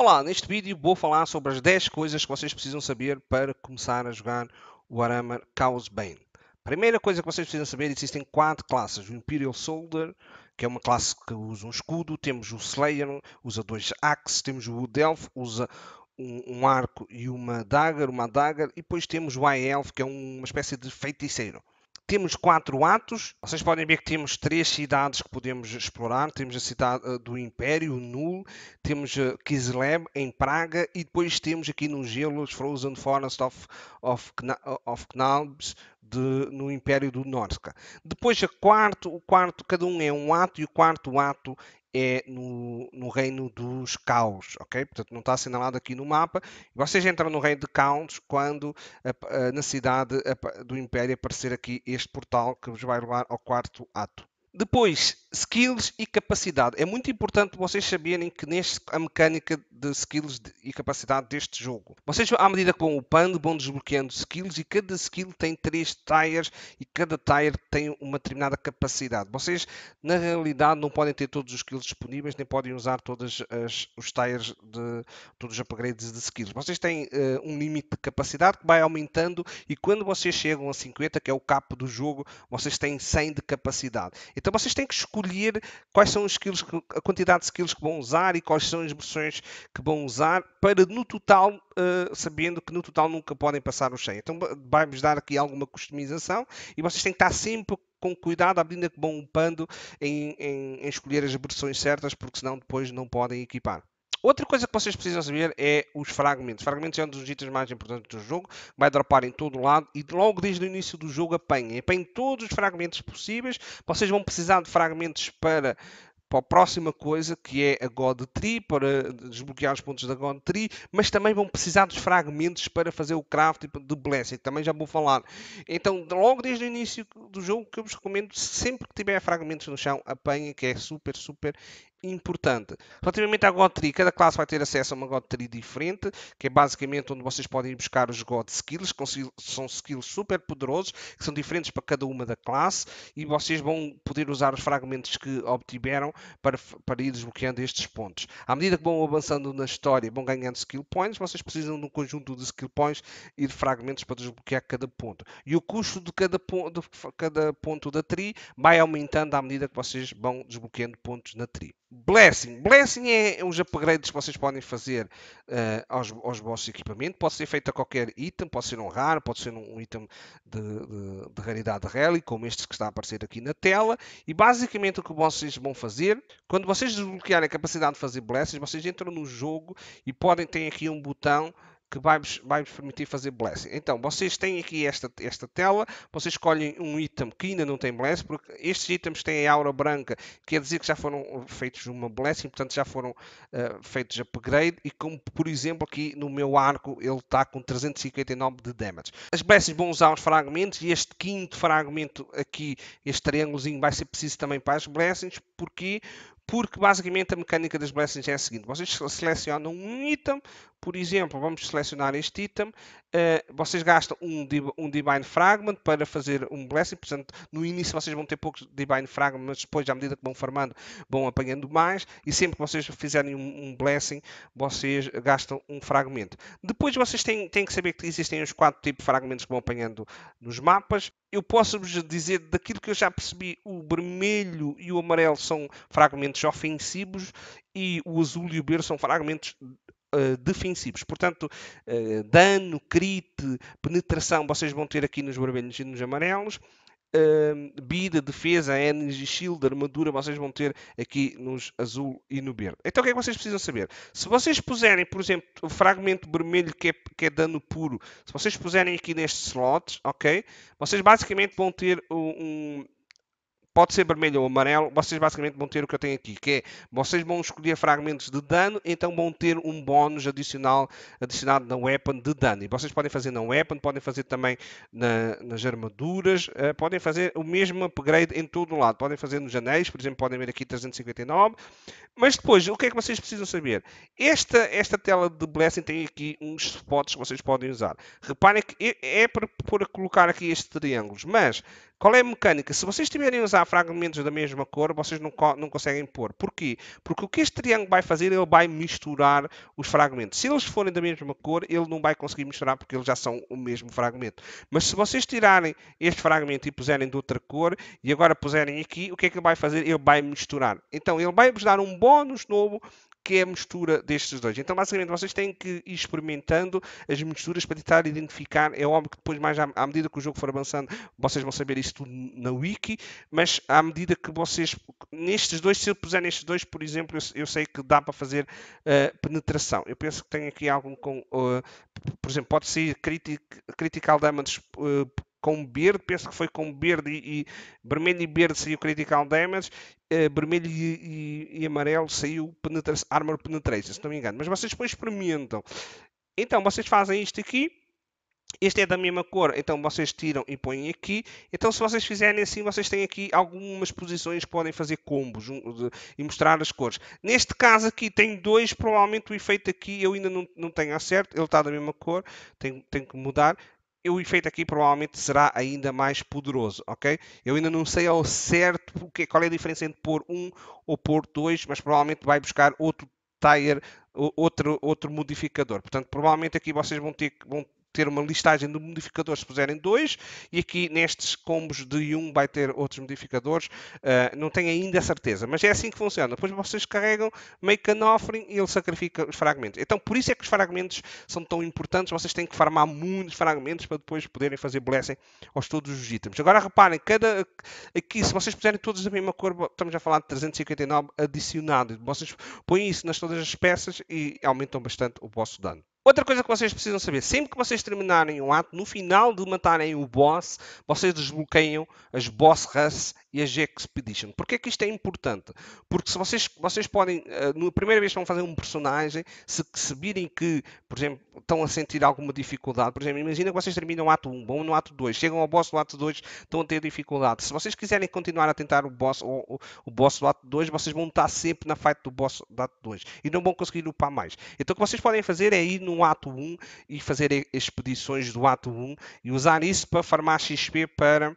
Olá, neste vídeo vou falar sobre as 10 coisas que vocês precisam saber para começar a jogar Warhammer Chaos Bane. Primeira coisa que vocês precisam saber, existem quatro classes. O Imperial Soldier, que é uma classe que usa um escudo. Temos o Slayer, usa dois axes. Temos o Delph, Elf, usa um, um, arco e uma dagger, uma dagger. E depois temos o High Elf, que é uma espécie de feiticeiro. Temos quatro atos. Vocês podem ver que temos três cidades que podemos explorar. Temos a cidade eh, do Império, Nul, temos eh, Kislev, em Praga, e depois temos aqui no gelo os Frozen Forest of, of, of Knabs, de, no Império do Norska. Depois a quarto, o quarto, cada um é um ato, e o quarto ato é no, no, reino dos caos, ok? Portanto, não está assinalado aqui no mapa. Vocês entram no reino de caos quando a, a, na cidade a, do Império aparecer aqui este portal que vos vai levar ao quarto ato. Depois, skills e capacidade. É muito importante vocês saberem que neste a mecânica de skills e capacidade deste jogo. Vocês, à medida que vão upando, vão desbloqueando skills e cada skill tem três tires e cada tire tem uma determinada capacidade. Vocês, na realidade, não podem ter todos os skills disponíveis, nem podem usar todos os tires de todos os upgrades de skills. Vocês têm uh, um limite de capacidade que vai aumentando e quando vocês chegam a 50, que é o capo do jogo, vocês têm 100 de capacidade. Então vocês têm que escolher quais são os skills, a quantidade de skills que vão usar e quais são as versões que vão usar para no total, uh, sabendo que no total nunca podem passar o 100. Então vai-vos dar aqui alguma customização e vocês têm que estar sempre com cuidado abrindo que vão upando em, em, em escolher as versões certas, porque senão depois não podem equipar. Outra coisa que vocês precisam saber é os fragmentos. Fragmentos é um dos itens mais importantes do jogo. Vai dropar em todo lado e logo desde o início do jogo apanhem. Apanhem todos os fragmentos possíveis. Vocês vão precisar de fragmentos para para a próxima coisa que é a God Tree, para desbloquear os pontos da God Tree, mas também vão precisar dos fragmentos para fazer o craft de Blessing, também já vou falar. Então, logo desde o início do jogo, que eu vos recomendo, sempre que tiver fragmentos no chão, apanhem, que é super, super importante. Relativamente à God Tree, cada classe vai ter acesso a uma God Tree diferente, que é basicamente onde vocês podem ir buscar os God Skills, que são skills super poderosos, que são diferentes para cada uma da classe, e vocês vão poder usar os fragmentos que obtiveram para, para ir desbloqueando estes pontos. À medida que vão avançando na história, vão ganhando skill points, vocês precisam de um conjunto de skill points e de fragmentos para desbloquear cada ponto. E o custo de cada, ponto, de cada ponto da tri vai aumentando à medida que vocês vão desbloqueando pontos na tri. Blessing. Blessing é uns upgrades que vocês podem fazer uh, aos, aos vossos equipamentos. Pode ser feito a qualquer item, pode ser um raro, pode ser um, um item de, de, de raridade rally, como este que está a aparecer aqui na tela. E basicamente o que vocês vão fazer, quando vocês desbloquearem a capacidade de fazer blessings, vocês entram no jogo e podem ter aqui um botão que vai-vos vai permitir fazer blessing. Então, vocês têm aqui esta, esta tela, vocês escolhem um item que ainda não tem blessing, porque estes itens têm a aura branca, quer dizer que já foram feitos uma blessing, portanto já foram uh, feitos upgrade, e como por exemplo aqui no meu arco ele está com 359 de damage. As blessings vão usar os fragmentos, e este quinto fragmento aqui, este triângulozinho, vai ser preciso também para as blessings, porque porque basicamente a mecânica das blessings é a seguinte: vocês selecionam um item, por exemplo, vamos selecionar este item, uh, vocês gastam um, um Divine Fragment para fazer um blessing, portanto, no início vocês vão ter poucos Divine Fragments, mas depois, à medida que vão farmando, vão apanhando mais, e sempre que vocês fizerem um, um blessing, vocês gastam um fragmento. Depois vocês têm, têm que saber que existem os quatro tipos de fragmentos que vão apanhando nos mapas, eu posso-vos dizer, daquilo que eu já percebi, o vermelho e o amarelo são fragmentos ofensivos e o azul e o verde são fragmentos uh, defensivos. Portanto, uh, dano, crit, penetração, vocês vão ter aqui nos vermelhos e nos amarelos um, defesa, energy shield, armadura, vocês vão ter aqui nos azul e no verde. Então o que é que vocês precisam saber? Se vocês puserem, por exemplo, o fragmento vermelho que é, que é dano puro, se vocês puserem aqui nestes slots, ok? Vocês basicamente vão ter um, um pode ser vermelho ou amarelo, vocês basicamente vão ter o que eu tenho aqui, que é, vocês vão escolher fragmentos de dano, então vão ter um bónus adicional, adicionado na weapon de dano. E vocês podem fazer na weapon, podem fazer também na, nas armaduras, uh, podem fazer o mesmo upgrade em todo o lado. Podem fazer nos anéis, por exemplo, podem ver aqui 359. Mas depois, o que é que vocês precisam saber? Esta, esta tela de Blessing tem aqui uns spots que vocês podem usar. Reparem que é, é para, para colocar aqui estes triângulos, mas qual é a mecânica? Se vocês estiverem a usar fragmentos da mesma cor, vocês não, não conseguem pôr. Porquê? Porque o que este triângulo vai fazer, ele vai misturar os fragmentos. Se eles forem da mesma cor, ele não vai conseguir misturar porque eles já são o mesmo fragmento. Mas se vocês tirarem este fragmento e puserem de outra cor, e agora puserem aqui, o que é que ele vai fazer? Ele vai misturar. Então, ele vai-vos dar um bónus novo que é a mistura destes dois. Então, basicamente, vocês têm que ir experimentando as misturas para tentar identificar. É óbvio que depois, mais à, à medida que o jogo for avançando, vocês vão saber isso tudo na wiki, mas à medida que vocês, nestes dois, se eu puser nestes dois, por exemplo, eu, eu sei que dá para fazer uh, penetração. Eu penso que tem aqui algum com, uh, por exemplo, pode ser critical damage uh, com verde, penso que foi com verde e, e vermelho e verde saiu critical damage, eh, vermelho e, e, e, amarelo saiu penetra armor penetration, se não me engano. Mas vocês depois experimentam. Então, vocês fazem isto aqui, este é da mesma cor, então vocês tiram e põem aqui. Então, se vocês fizerem assim, vocês têm aqui algumas posições que podem fazer combos e mostrar as cores. Neste caso aqui, tem dois. Provavelmente o efeito aqui eu ainda não, não tenho acerto. Ele está da mesma cor, tenho, tenho que mudar o efeito aqui provavelmente será ainda mais poderoso, ok? Eu ainda não sei ao certo qual é a diferença entre pôr um ou pôr dois, mas provavelmente vai buscar outro tire, outro, outro modificador. Portanto, provavelmente aqui vocês vão ter, que ter uma listagem de modificadores se puserem dois, e aqui nestes combos de um vai ter outros modificadores. Uh, não tenho ainda a certeza, mas é assim que funciona. Depois vocês carregam make an offering e ele sacrifica os fragmentos. Então por isso é que os fragmentos são tão importantes. Vocês têm que farmar muitos fragmentos para depois poderem fazer blessing aos todos os itens. Agora reparem, cada aqui se vocês puserem todos a mesma cor, estamos a falar de 359 adicionados. Vocês põem isso nas todas as peças e aumentam bastante o vosso dano. Outra coisa que vocês precisam saber: sempre que vocês terminarem um ato, no final de matarem o boss, vocês desbloqueiam as boss rush e a G-Expedition. Porquê é que isto é importante? Porque se vocês, vocês podem, eh, na primeira vez que vão fazer um personagem, se, se virem que, por exemplo, estão a sentir alguma dificuldade, por exemplo, imagina que vocês terminam o ato 1, vão no ato 2, chegam ao boss do ato 2, estão a ter dificuldade. Se vocês quiserem continuar a tentar o boss, o, o, boss do ato 2, vocês vão estar sempre na fight do boss do ato 2 e não vão conseguir upar mais. Então o que vocês podem fazer é ir no ato 1 e fazer expedições do ato 1 e usar isso para farmar XP para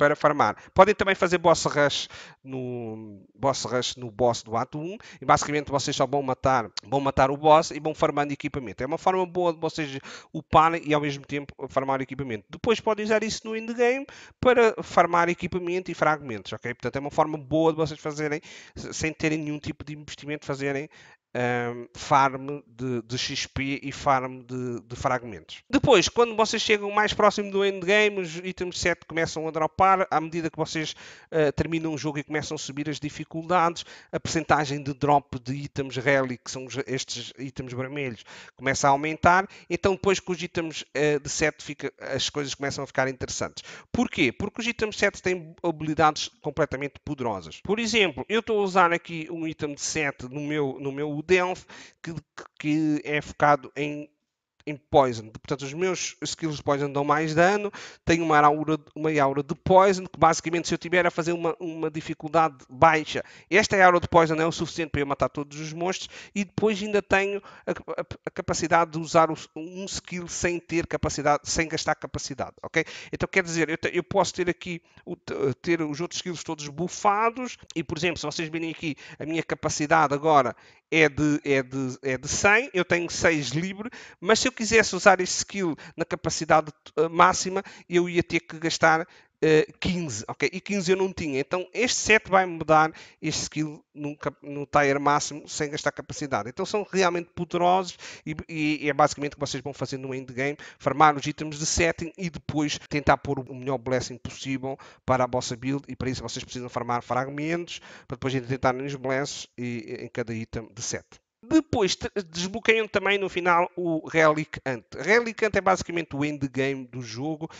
para farmar. Podem também fazer boss rush no boss rush no boss do ato 1 e basicamente vocês só vão matar, vão matar o boss e vão farmando equipamento. É uma forma boa de vocês uparem e ao mesmo tempo farmar equipamento. Depois podem usar isso no endgame para farmar equipamento e fragmentos, ok? Portanto é uma forma boa de vocês fazerem sem terem nenhum tipo de investimento, fazerem um, ehm, farm de, de, XP e farm de, de, fragmentos. Depois, quando vocês chegam mais próximo do endgame, os itens 7 começam a dropar. À medida que vocês uh, terminam o jogo e começam a subir as dificuldades, a percentagem de drop de itens relic, que são estes itens vermelhos, começa a aumentar. Então, depois que os itens uh, de 7, fica, as coisas começam a ficar interessantes. Porquê? Porque os itens 7 têm habilidades completamente poderosas. Por exemplo, eu estou a usar aqui um item de 7 no meu, no meu Denf, que, que é focado em em Poison. Portanto, os meus skills de Poison dão mais dano. Tenho uma aura, uma aura de Poison que, basicamente, se eu tiver a fazer uma, uma dificuldade baixa, esta aura de Poison é o suficiente para eu matar todos os monstros. E depois ainda tenho a, a, a capacidade de usar um skill sem ter capacidade, sem gastar capacidade. Ok? Então, quer dizer, eu, te, eu posso ter aqui o, ter os outros skills todos bufados. E, por exemplo, se vocês virem aqui, a minha capacidade agora é de, é, de, é de 100, eu tenho 6 livre, mas se eu quisesse usar esse skill na capacidade eh, máxima, eu ia ter que gastar 15, eh, ok? E 15 eu não tinha. Então este set vai mudar este skill no tire máximo sem gastar capacidade. Então são realmente poderosos e, e, e é basicamente o que vocês vão fazer no endgame, farmar os itens de setting e depois tentar pôr o melhor blessing possível para a vossa build e para isso vocês precisam farmar fragmentos para depois tentar nos blesses e, em cada item de set. Depois desbloqueiam também no final o Relic Ant. Relic Ant é basicamente o endgame do jogo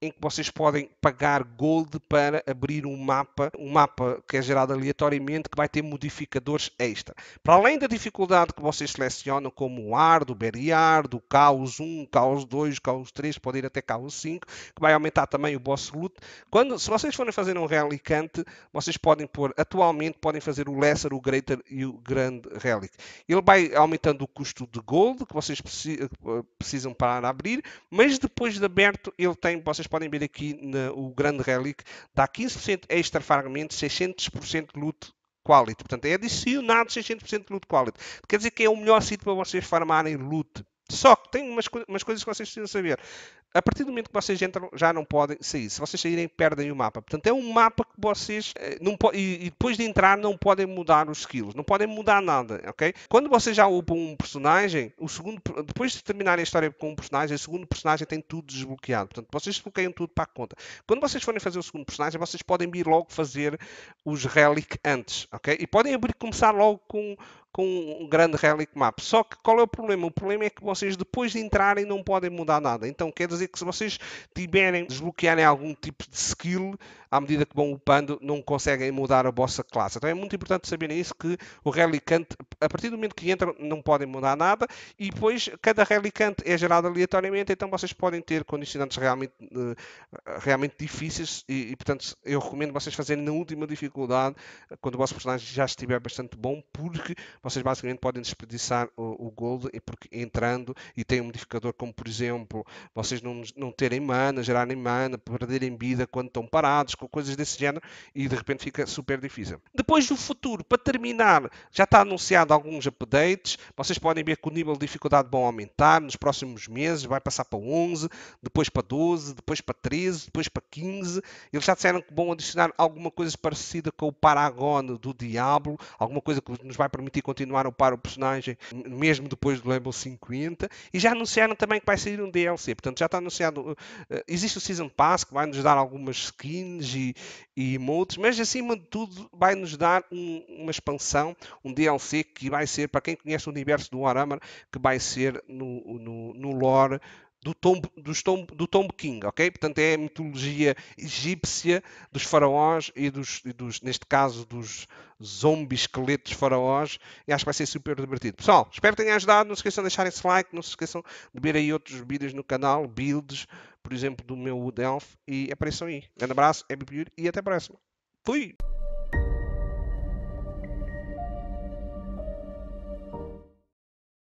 em que vocês podem pagar gold para abrir um mapa, um mapa que é gerado aleatoriamente, que vai ter modificadores extra. Para além da dificuldade que vocês selecionam, como o ar, do beriar, do caos 1, caos 2, caos 3, pode ir até caos 5, que vai aumentar também o boss loot. Quando, se vocês forem fazer um relicante, vocês podem pôr, atualmente podem fazer o lesser, o greater e o grand relic. Ele vai aumentando o custo de gold que vocês eh, precisam para abrir, mas depois de aberto ele tem, vocês vocês podem ver aqui na, o grande relic, dá 15% extra fragmento, 600% loot quality. Portanto, é adicionado 600% loot quality. Quer dizer que é o melhor sítio para vocês farmarem loot. Só que tem umas, umas coisas que vocês precisam saber. A partir do momento que vocês entram, já não podem sair. Se vocês saírem, perdem o mapa. Portanto, é um mapa que vocês. Eh, não e, e depois de entrar, não podem mudar os skills. Não podem mudar nada, ok? Quando vocês já upam um personagem, o segundo. Depois de terminarem a história com um personagem, o segundo personagem tem tudo desbloqueado. Portanto, vocês desbloqueiam tudo para a conta. Quando vocês forem fazer o segundo personagem, vocês podem vir logo fazer os relic antes, ok? E podem abrir começar logo com, com um grande relic map. Só que qual é o problema? O problema é que vocês depois de entrarem não podem mudar nada. Então quer dizer que se vocês tiverem, desbloquearem algum tipo de skill, à medida que vão upando, não conseguem mudar a vossa classe. Então é muito importante saberem isso, que o relicante, a partir do momento que entram, não podem mudar nada, e depois cada relicante é gerado aleatoriamente, então vocês podem ter condicionantes realmente, eh, realmente difíceis, e, e portanto eu recomendo vocês fazerem na última dificuldade, quando o vosso personagem já estiver bastante bom, porque vocês basicamente podem desperdiçar o, o gold porque entrando e tem um modificador como, por exemplo, vocês não, não terem mana, gerarem mana, perderem vida quando estão parados, com coisas desse género, e de repente fica super difícil. Depois do futuro, para terminar, já está anunciado alguns updates, vocês podem ver que o nível de dificuldade vão aumentar nos próximos meses, vai passar para 11, depois para 12, depois para 13, depois para 15. Eles já disseram que vão adicionar alguma coisa parecida com o Paragon do Diablo, alguma coisa que nos vai permitir continuar continuaram para o personagem mesmo depois do level 50 e já anunciaram também que vai sair um DLC, portanto já está anunciado. Uh, uh, existe o Season Pass que vai nos dar algumas skins e, e emotes, mas acima de tudo vai nos dar um, uma expansão, um DLC que vai ser, para quem conhece o universo do Warhammer, que vai ser no, no, no lore do Tom, dos Tom, do Tom King, ok? Portanto, é a mitologia egípcia dos faraós e dos, e dos neste caso, dos zombies esqueletos faraós. E acho que vai ser super divertido. Pessoal, espero que tenha ajudado. Não se esqueçam de deixar esse like, não se esqueçam de ver aí outros vídeos no canal, builds, por exemplo, do meu Delph. E apareçam aí. Um grande abraço, é e até a próxima. Fui!